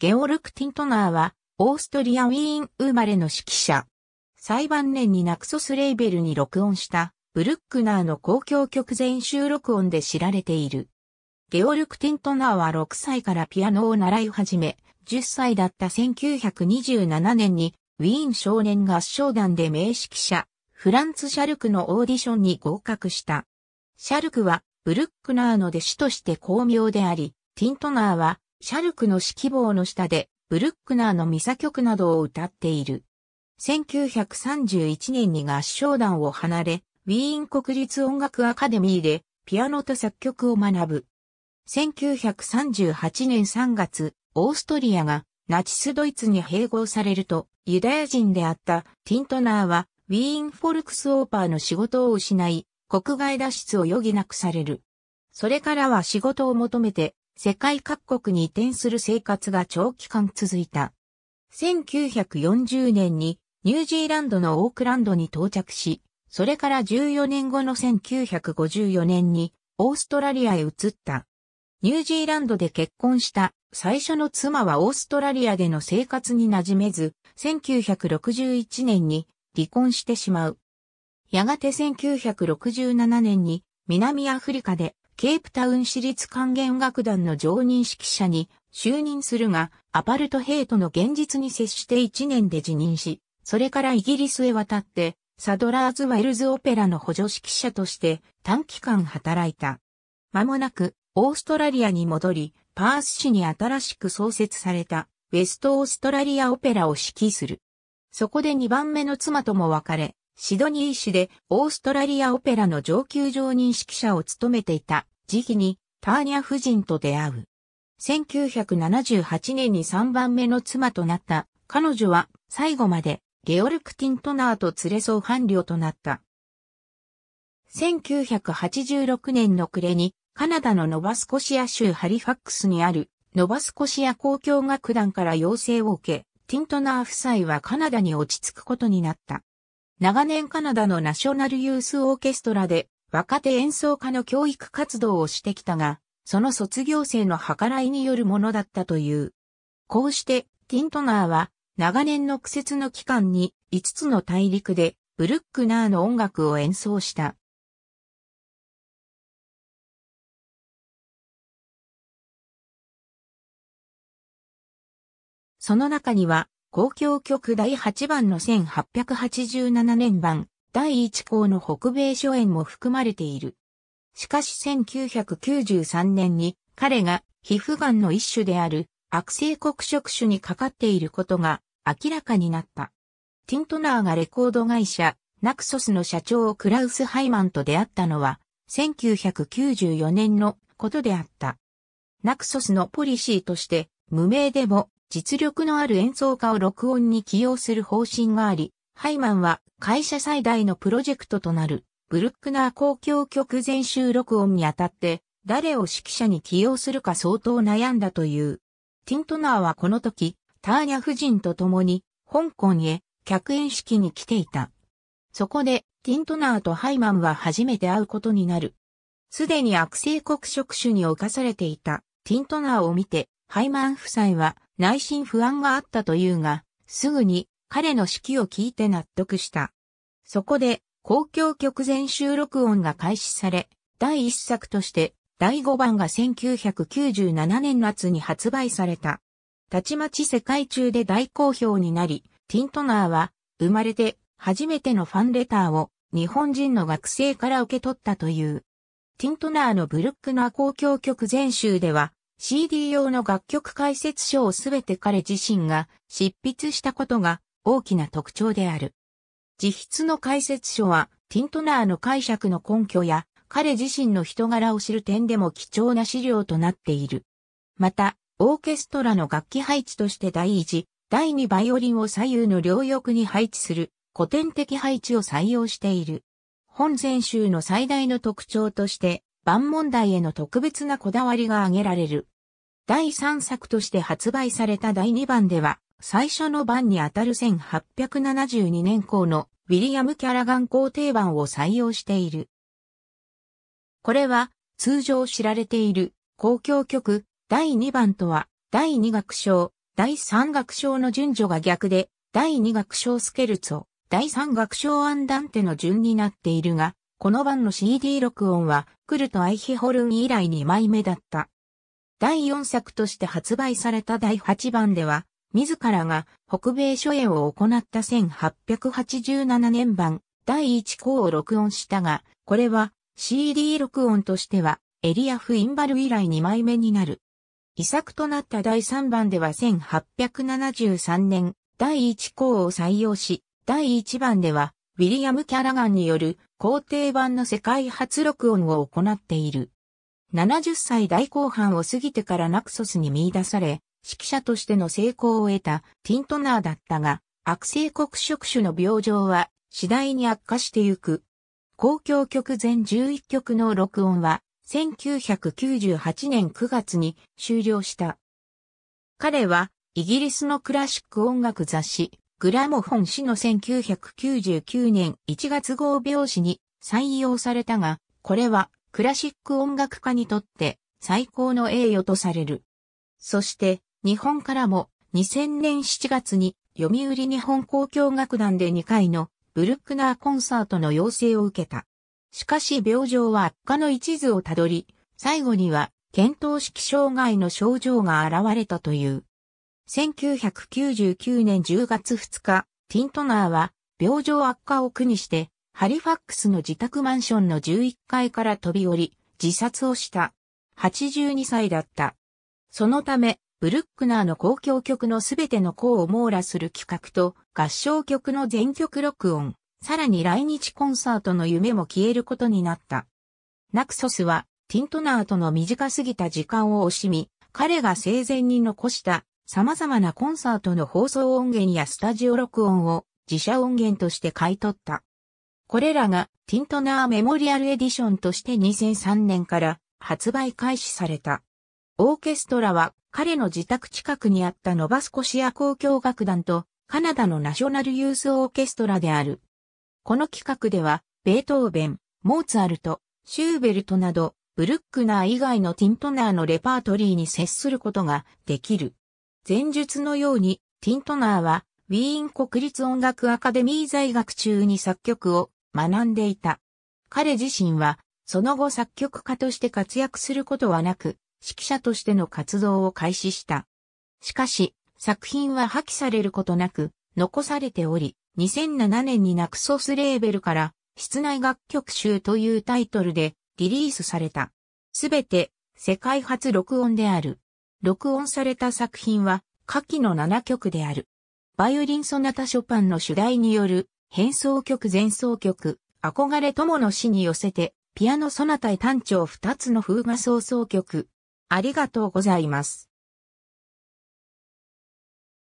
ゲオルク・ティントナーは、オーストリア・ウィーン生まれの指揮者。裁判年にナクソスレーベルに録音した、ブルックナーの公共曲全集録音で知られている。ゲオルク・ティントナーは6歳からピアノを習い始め、10歳だった1927年に、ウィーン少年合唱団で名指揮者、フランツ・シャルクのオーディションに合格した。シャルクは、ブルックナーの弟子として巧妙であり、ティントナーは、シャルクの指揮棒の下で、ブルックナーのミサ曲などを歌っている。1931年に合唱団を離れ、ウィーン国立音楽アカデミーでピアノと作曲を学ぶ。1938年3月、オーストリアがナチスドイツに併合されると、ユダヤ人であったティントナーは、ウィーンフォルクスオーパーの仕事を失い、国外脱出を余儀なくされる。それからは仕事を求めて世界各国に移転する生活が長期間続いた。1940年にニュージーランドのオークランドに到着し、それから14年後の1954年にオーストラリアへ移った。ニュージーランドで結婚した最初の妻はオーストラリアでの生活に馴染めず、1961年に離婚してしまう。やがて1967年に南アフリカでケープタウン市立管弦楽団の常任指揮者に就任するが、アパルトヘイトの現実に接して1年で辞任し、それからイギリスへ渡って、サドラーズ・ワイルズ・オペラの補助指揮者として短期間働いた。間もなく、オーストラリアに戻り、パース市に新しく創設された、ウェストオーストラリアオペラを指揮する。そこで2番目の妻とも別れ、シドニー市でオーストラリアオペラの上級常任指揮者を務めていた時期にターニャ夫人と出会う。1978年に3番目の妻となった彼女は最後までゲオルク・ティントナーと連れ添う伴侶となった。1986年の暮れにカナダのノバスコシア州ハリファックスにあるノバスコシア公共楽団から要請を受け、ティントナー夫妻はカナダに落ち着くことになった。長年カナダのナショナルユースオーケストラで若手演奏家の教育活動をしてきたが、その卒業生の計らいによるものだったという。こうしてティントナーは長年の苦節の期間に5つの大陸でブルックナーの音楽を演奏した。その中には、公共局第8番の1887年版第1項の北米諸演も含まれている。しかし1993年に彼が皮膚癌の一種である悪性黒色種にかかっていることが明らかになった。ティントナーがレコード会社ナクソスの社長クラウス・ハイマンと出会ったのは1994年のことであった。ナクソスのポリシーとして無名でも実力のある演奏家を録音に起用する方針があり、ハイマンは会社最大のプロジェクトとなるブルックナー公共曲全集録音にあたって誰を指揮者に起用するか相当悩んだという。ティントナーはこの時、ターニャ夫人と共に香港へ客演式に来ていた。そこでティントナーとハイマンは初めて会うことになる。すでに悪性黒色種に侵されていたティントナーを見て、ハイマン夫妻は内心不安があったというが、すぐに彼の指揮を聞いて納得した。そこで、公共曲全収録音が開始され、第一作として、第5番が1997年夏に発売された。たちまち世界中で大好評になり、ティントナーは、生まれて初めてのファンレターを日本人の学生から受け取ったという。ティントナーのブルックナー公共曲全集では、CD 用の楽曲解説書をすべて彼自身が執筆したことが大きな特徴である。自筆の解説書はティントナーの解釈の根拠や彼自身の人柄を知る点でも貴重な資料となっている。また、オーケストラの楽器配置として第一、第二バイオリンを左右の両翼に配置する古典的配置を採用している。本全集の最大の特徴として、万問題への特別なこだわりが挙げられる。第3作として発売された第2番では、最初の版にあたる1872年校のウィリアム・キャラガン校定版を採用している。これは通常知られている公共曲第2番とは第2楽章、第3楽章の順序が逆で第2楽章スケルツォ、第3楽章アンダンテの順になっているが、この版の CD 録音はクルト・アイヒホルン以来2枚目だった。第4作として発売された第8番では、自らが北米初演を行った1887年版第1項を録音したが、これは CD 録音としてはエリア・フインバル以来2枚目になる。遺作となった第3番では1873年第1項を採用し、第1番ではウィリアム・キャラガンによる皇帝版の世界初録音を行っている。70歳代後半を過ぎてからナクソスに見出され、指揮者としての成功を得たティントナーだったが、悪性黒色種の病状は次第に悪化してゆく。公共曲全11曲の録音は1998年9月に終了した。彼はイギリスのクラシック音楽雑誌グラモフォン誌の1999年1月号表紙に採用されたが、これはクラシック音楽家にとって最高の栄誉とされる。そして、日本からも2000年7月に読売日本交響楽団で2回のブルックナーコンサートの要請を受けた。しかし病状は悪化の一途をたどり、最後には検討式障害の症状が現れたという。1999年10月2日、ティントナーは病状悪化を苦にしてハリファックスの自宅マンションの11階から飛び降り、自殺をした。82歳だった。そのため、ブルックナーの公共曲のすべての項を網羅する企画と合唱曲の全曲録音、さらに来日コンサートの夢も消えることになった。ナクソスはティントナーとの短すぎた時間を惜しみ、彼が生前に残した様々なコンサートの放送音源やスタジオ録音を自社音源として買い取った。これらがティントナーメモリアルエディションとして2003年から発売開始された。オーケストラは彼の自宅近くにあったノバスコシア交響楽団とカナダのナショナルユースオーケストラである。この企画では、ベートーベン、モーツァルト、シューベルトなど、ブルックナー以外のティントナーのレパートリーに接することができる。前述のように、ティントナーは、ウィーン国立音楽アカデミー在学中に作曲を学んでいた。彼自身は、その後作曲家として活躍することはなく、指揮者としての活動を開始した。しかし、作品は破棄されることなく、残されており、2007年にナクソスレーベルから、室内楽曲集というタイトルでリリースされた。すべて、世界初録音である。録音された作品は、下記の7曲である。バイオリンソナタショパンの主題による変奏曲前奏曲、憧れ友の死に寄せて、ピアノソナタへ単調2つの風画奏奏曲。ありがとうございます。